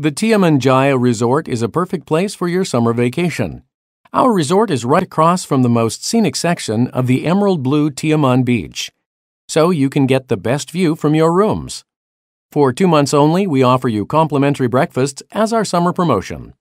The Tiamanjaya Resort is a perfect place for your summer vacation. Our resort is right across from the most scenic section of the emerald blue Tiaman Beach, so you can get the best view from your rooms. For two months only, we offer you complimentary breakfasts as our summer promotion.